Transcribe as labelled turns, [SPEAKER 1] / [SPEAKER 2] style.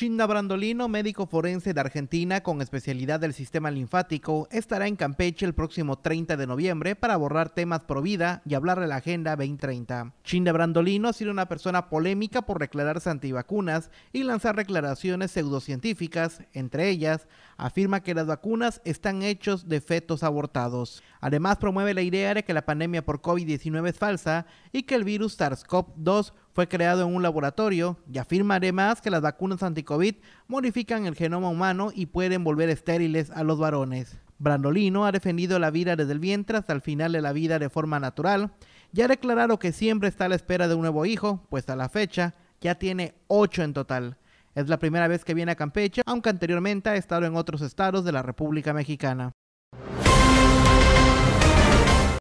[SPEAKER 1] Chinda Brandolino, médico forense de Argentina con especialidad del sistema linfático, estará en Campeche el próximo 30 de noviembre para abordar temas pro vida y hablar de la Agenda 2030. Chinda Brandolino ha sido una persona polémica por declararse antivacunas y lanzar declaraciones pseudocientíficas, entre ellas afirma que las vacunas están hechos de fetos abortados. Además promueve la idea de que la pandemia por COVID-19 es falsa y que el virus SARS-CoV-2 fue creado en un laboratorio y afirmaré más que las vacunas anti-COVID modifican el genoma humano y pueden volver estériles a los varones. Brandolino ha defendido la vida desde el vientre hasta el final de la vida de forma natural y ha declarado que siempre está a la espera de un nuevo hijo, pues a la fecha ya tiene ocho en total. Es la primera vez que viene a Campeche, aunque anteriormente ha estado en otros estados de la República Mexicana.